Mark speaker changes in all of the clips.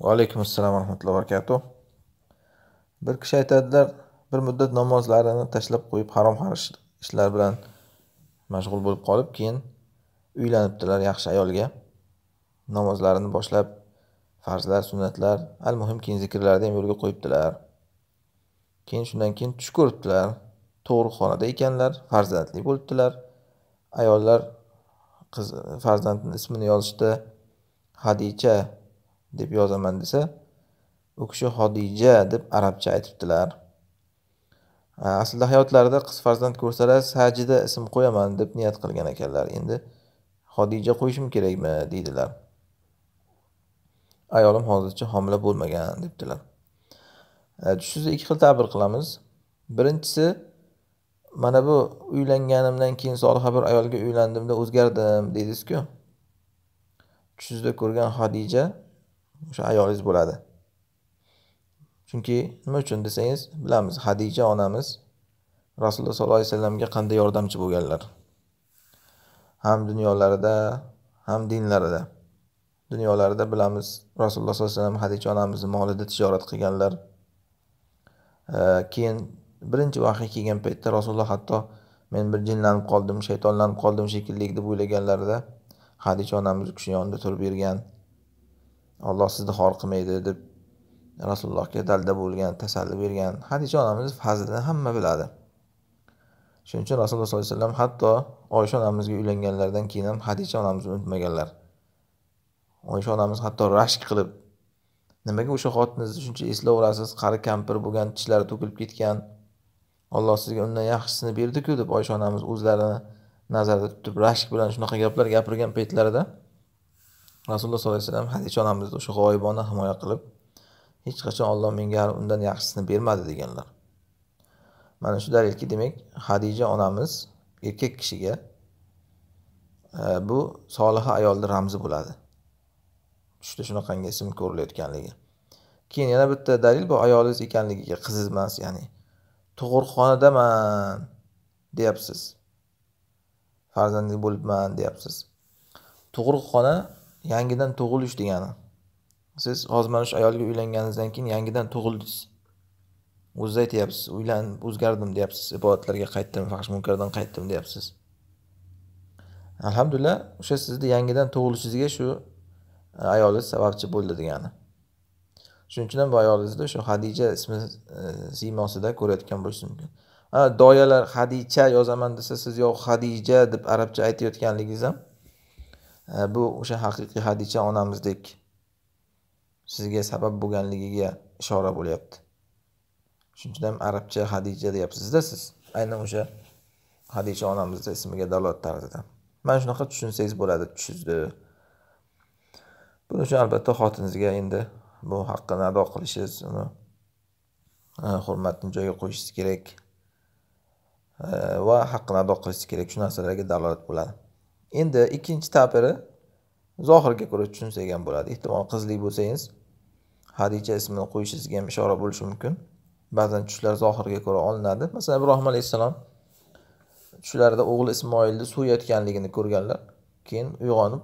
Speaker 1: va alaykum assalom va rahmatullohi va barakatuh bir kishi aytadilar bir muddat namozlarini tashlab qo'yib harom ishlar bilan mashg'ul bo'lib qolib keyin uylanibdilar yaxshi ayolga namozlarini boshlab farzlar sunnatlar al muhim keyin zikrlarni ham yo'lga qo'yibdilar keyin shundan keyin tush ko'ribdilar to'g'ri xonada ekanlar farzandli bo'libdilar ayollar qiz farzandni ismini yozishda hadicha deb yozaman desa u kishi hodija deb arabcha aytibdilar aslida hayotlarida qiz farzand ko'rsalar sajida ism qo'yaman deb niyat qilgan ekanlar endi hodija qo'yishim kerakmi deydilar ayolim hozircha homila bo'lmagan debdilar tushimizda ikki xil ta'bir qilamiz birinchisi mana bu uylanganimdan keyin soliha bir ayolga uylandimda o'zgardim deydizku tushingizda ko'rgan hadija o'sha ayolingiz bo'ladi chunki nima uchun desangiz bilamiz hadicha onamiz rasululloh sollallohu alayhi vasallamga qanday yordamchi bo'lganlar ham dunyolarida ham dinlarida dunyolarida bilamiz rasululloh sollallohu alayhi vasallam hadicha onamizni molida tijorat qilganlar keyin birinchi vahiy kelgan paytda rasululloh hatto men bir jinlanib qoldim shaytonlanib qoldim shekilli deb o'ylaganlarida hadicha onamiz u kishini yonida turib bergan alloh sizni xor qilmaydi deb rasulullohga dalda bo'lgan tasalli bergan hadisha onamiz fazlini hamma biladi shuning uchun rasululloh sollallohu alayhi vasallam hatto oysha onamizga uylanganlaridan keyin ham hadisha onamizni unutmaganlar oysha onamiz hatto rashk qilib nimaga o'sha xotiningizni shuncha eslayverasiz qari kampir bo'lgan tishlari to'kilib ketgan olloh sizga undan yaxshisini berdiku deb oysha onamiz o'zlarini nazarda tutib rashk bilan shunaqa gaplar gapirgan paytlarida rasululloh sollallohu alayhi vasallam hadicha onamizni o'sha g'oyibona himoya qilib hech qachon olloh menga undan yaxshisini bermadi deganlar mana shu dalilki demak hadija onamiz erkak kishiga e, bu soliha ayolni ramzi bo'ladi tushda shunaqangi ism ko'rilayotganligi keyin yana bitta dalil bu ayolingiz ekanligiga qiziz emas ya'ni tug'ruqxonadaman deyapsiz farzandli bo'libman deyapsiz tug'ruqxona yangidan tug'ilish degani siz hozir mana shu ayolga uylanganingizdan keyin yangidan tug'ildingiz o'ziz aytyapsiz uylanib o'zgardim deyapsiz ibodatlarga qaytdim faxsh munkardan qaytdim deyapsiz alhamdulillah o'sha sizni yangidan tug'ilishingizga shu e, ayolingiz sababchi bo'ldi degani shuning uchun ham bu ayolingizni o'sha hadija ismi siymosida e, ko'rayotgan bo'lishingiz mumkin doyalar hadicha yozaman desa siz yo hadija deb arabcha aytayotganligingiz ham bu o'sha haqiqiy hadicha onamizdek sizga sabab bo'lganligiga ishora bo'lyapti shuning uchun ham arabcha hadicha deyapsizda siz aynan o'sha hadicha onamizni ismiga dalolat tarzida mana shunaqa tushunsangiz bo'ladi tushizdi buning uchun albatta xotiningizga endi bu haqqini ado qilishingiz uni e, hurmatini joyiga qo'yishingiz kerak e, va haqqini ado qilishingiz kerak shu narsalarga dalolat bo'ladi endi ikkinchi tapiri zohirga ko'ra tushunsak ham bo'ladi ehtimol qizli bo'lsangiz hadicha ismini qo'yishingizga ham ishora bo'lishi mumkin ba'zan tushlar zohirga ko'ra olinadi masalan ibrohim alayhissalom tushlarida o'g'li ismoilni so'yayotganligini ko'rganlar keyin uyg'onib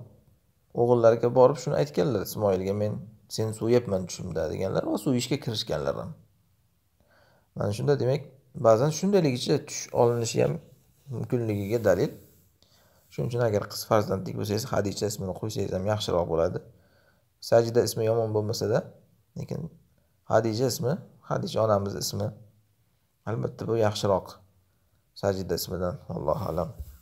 Speaker 1: o'g'illariga borib shuni aytganlar ismoilga men seni so'yyapman tushimda deganlar va so'yishga kirishganlar ham mana shunda demak ba'zan shundayligicha tush olinishi ham mumkinligiga dalil shuning uchun agar qiz farzandlik bo'lsangiz hadicha ismini qo'ysangiz ham yaxshiroq bo'ladi sajida ismi yomon bo'lmasada lekin hadija ismi hadija onamiz ismi albatta bu yaxshiroq sajida ismidan allohu alam